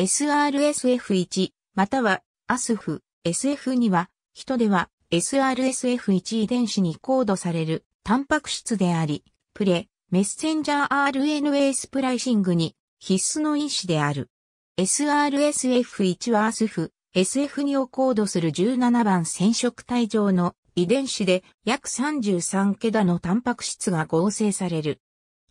SRSF1 または ASF、SF2 は、人では SRSF1 遺伝子にコードされるタンパク質であり、プレ、メッセンジャー RNA スプライシングに必須の因子である。SRSF1 は ASF、SF2 をコードする17番染色体上の遺伝子で約33桁のタンパク質が合成される。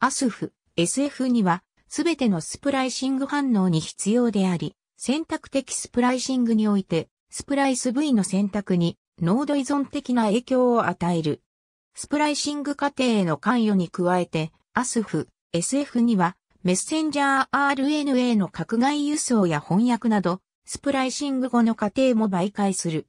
ASF、SF2 はすべてのスプライシング反応に必要であり、選択的スプライシングにおいて、スプライス V の選択に濃度依存的な影響を与える。スプライシング過程への関与に加えて、ASF、SF には、メッセンジャー RNA の拡外輸送や翻訳など、スプライシング後の過程も媒介する。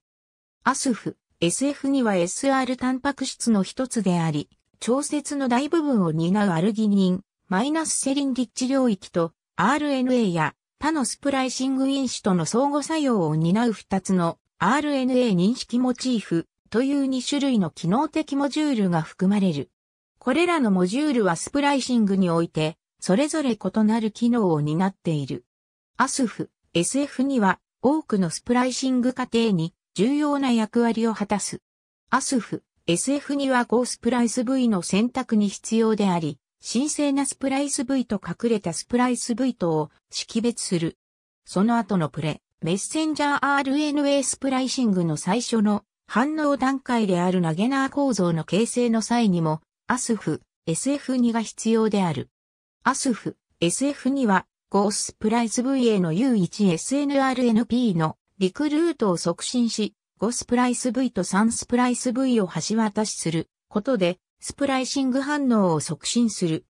ASF、SF には SR タンパク質の一つであり、調節の大部分を担うアルギニン、マイナスセリンリッチ領域と RNA や他のスプライシング因子との相互作用を担う2つの RNA 認識モチーフという2種類の機能的モジュールが含まれる。これらのモジュールはスプライシングにおいて、それぞれ異なる機能を担っている。ASF、SF には多くのスプライシング過程に重要な役割を果たす。ASF、SF には5スプライス部位の選択に必要であり、神聖なスプライス V と隠れたスプライス V とを識別する。その後のプレ、メッセンジャー RNA スプライシングの最初の反応段階であるナゲナー構造の形成の際にも、アスフ、SF2 が必要である。アスフ、SF2 は、ゴースプライス VA の U1SNRNP のリクルートを促進し、ゴスプライス V とサンスプライス V を橋渡しすることで、スプライシング反応を促進する。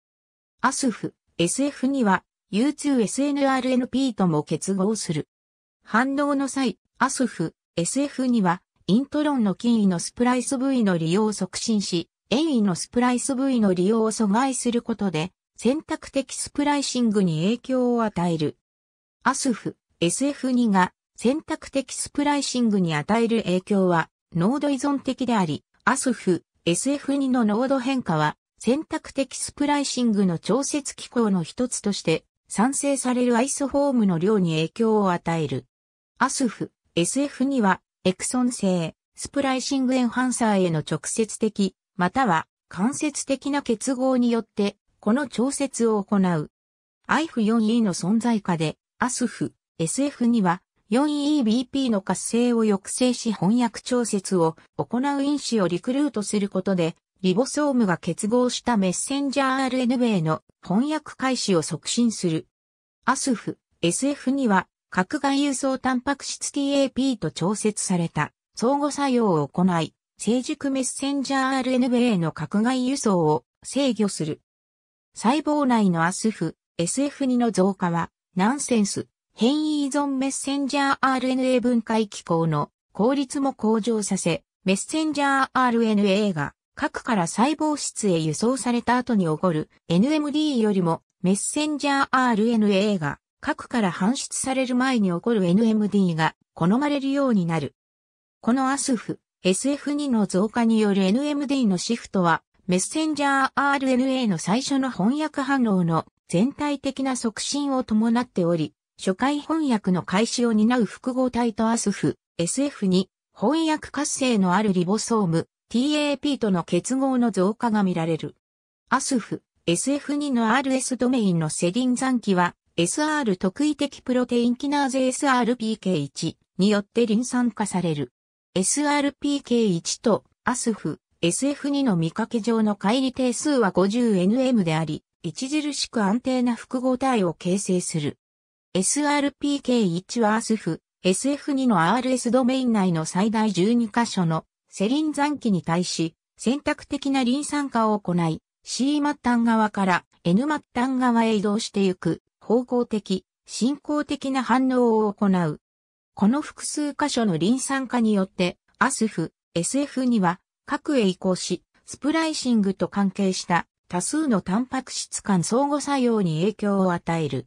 アスフ、SF2 は U2SNRNP とも結合する。反応の際、アスフ、SF2 はイントロンの近位のスプライス部位の利用を促進し、遠位のスプライス部位の利用を阻害することで、選択的スプライシングに影響を与える。アスフ、SF2 が選択的スプライシングに与える影響は、濃度依存的であり、アスフ、SF2 の濃度変化は選択的スプライシングの調節機構の一つとして産生されるアイソフォームの量に影響を与える。アスフ、SF2 はエクソン製スプライシングエンハンサーへの直接的、または間接的な結合によってこの調節を行う。IF4E の存在下でアスフ、SF2 は 4EBP の活性を抑制し翻訳調節を行う因子をリクルートすることで、リボソームが結合したメッセンジャー RNA の翻訳開始を促進する。ASF、SF には、核外輸送タンパク質 TAP と調節された相互作用を行い、成熟メッセンジャー RNA の核外輸送を制御する。細胞内の ASF、SF2 の増加は、ナンセンス、変異依存メッセンジャー RNA 分解機構の効率も向上させ、メッセンジャー RNA が核から細胞質へ輸送された後に起こる NMD よりもメッセンジャー RNA が核から搬出される前に起こる NMD が好まれるようになる。この ASF、SF2 の増加による NMD のシフトは、メッセンジャー RNA の最初の翻訳反応の全体的な促進を伴っており、初回翻訳の開始を担う複合体とアスフ、SF に、翻訳活性のあるリボソーム、TAP との結合の増加が見られる。アスフ、SF2 の RS ドメインのセリン残機は、SR 特異的プロテインキナーゼ SRPK1 によって臨酸化される。SRPK1 とアスフ、SF2 の見かけ上の乖離定数は 50nm であり、著しく安定な複合体を形成する。SRPK1 はアスフ、SF2 の RS ドメイン内の最大12箇所のセリン残機に対し、選択的な臨酸化を行い、C 末端側から N 末端側へ移動していく方向的、進行的な反応を行う。この複数箇所の臨酸化によって、アスフ、SF2 は核へ移行し、スプライシングと関係した多数のタンパク質間相互作用に影響を与える。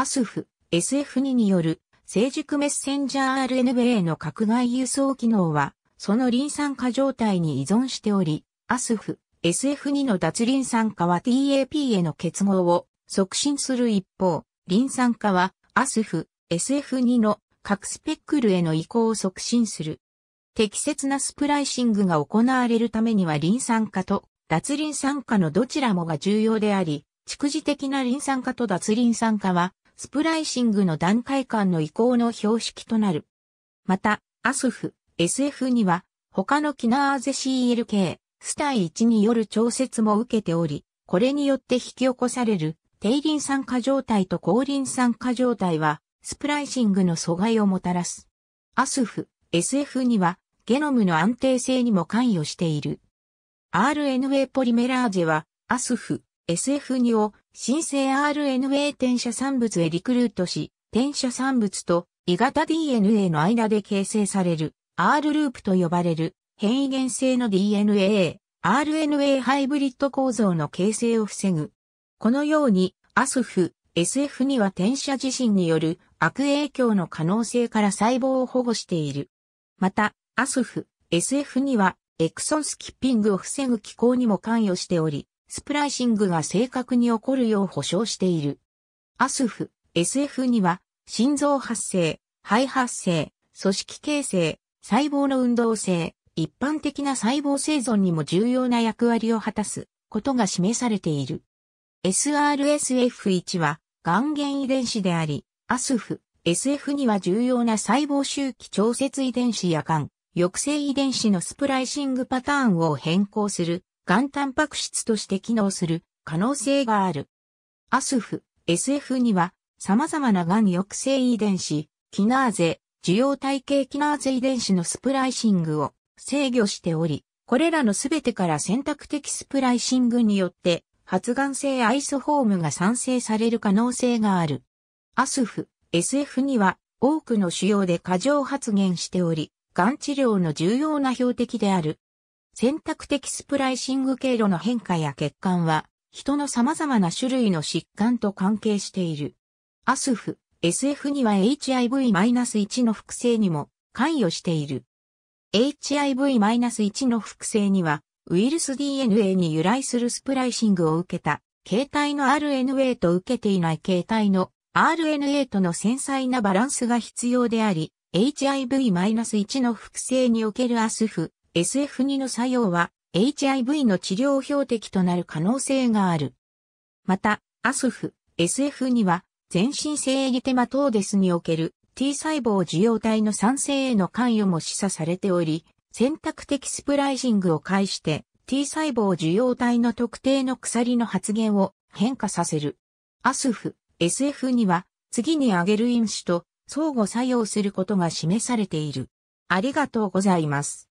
アスフ SF2 による成熟メッセンジャー RNA の拡外輸送機能は、そのリン酸化状態に依存しており、アスフ SF2 の脱リン酸化は TAP への結合を促進する一方、リン酸化はアスフ SF2 の核スペックルへの移行を促進する。適切なスプライシングが行われるためにはリン酸化と脱リン酸化のどちらもが重要であり、蓄次的なリン酸化と脱リン酸化はスプライシングの段階間の移行の標識となる。また、アスフ、SF には、他のキナーゼ CLK、スタイ1による調節も受けており、これによって引き起こされる、低輪酸化状態と高輪酸化状態は、スプライシングの阻害をもたらす。アスフ、SF には、ゲノムの安定性にも関与している。RNA ポリメラーゼは、アスフ、SF2 を新生 RNA 転写産物へリクルートし、転写産物と異型 DNA の間で形成される R ループと呼ばれる変異原性の DNA、RNA ハイブリッド構造の形成を防ぐ。このように ASF、SF には転写自身による悪影響の可能性から細胞を保護している。また、ASF、SF にはエクソンスキッピングを防ぐ機構にも関与しており、スプライシングが正確に起こるよう保証している。アスフ、SF には、心臓発生、肺発生、組織形成、細胞の運動性、一般的な細胞生存にも重要な役割を果たすことが示されている。SRSF1 は、元源遺伝子であり、アスフ、SF には重要な細胞周期調節遺伝子や癌、抑制遺伝子のスプライシングパターンを変更するがんタンパク質として機能する可能性がある。アスフ、SF には様々ながん抑制遺伝子、キナーゼ、受容体系キナーゼ遺伝子のスプライシングを制御しており、これらのすべてから選択的スプライシングによって発がん性アイソホームが産生される可能性がある。アスフ、SF には多くの腫瘍で過剰発現しており、がん治療の重要な標的である選択的スプライシング経路の変化や欠陥は、人の様々な種類の疾患と関係している。アスフ、SF には HIV-1 の複製にも関与している。HIV-1 の複製には、ウイルス DNA に由来するスプライシングを受けた、形態の RNA と受けていない形態の RNA との繊細なバランスが必要であり、HIV-1 の複製におけるアスフ、SF2 の作用は HIV の治療標的となる可能性がある。また、ASF、SF2 は全身性エリテマトーデスにおける T 細胞受容体の産生への関与も示唆されており、選択的スプライシングを介して T 細胞受容体の特定の鎖の発現を変化させる。ASF、SF2 は次に挙げる因子と相互作用することが示されている。ありがとうございます。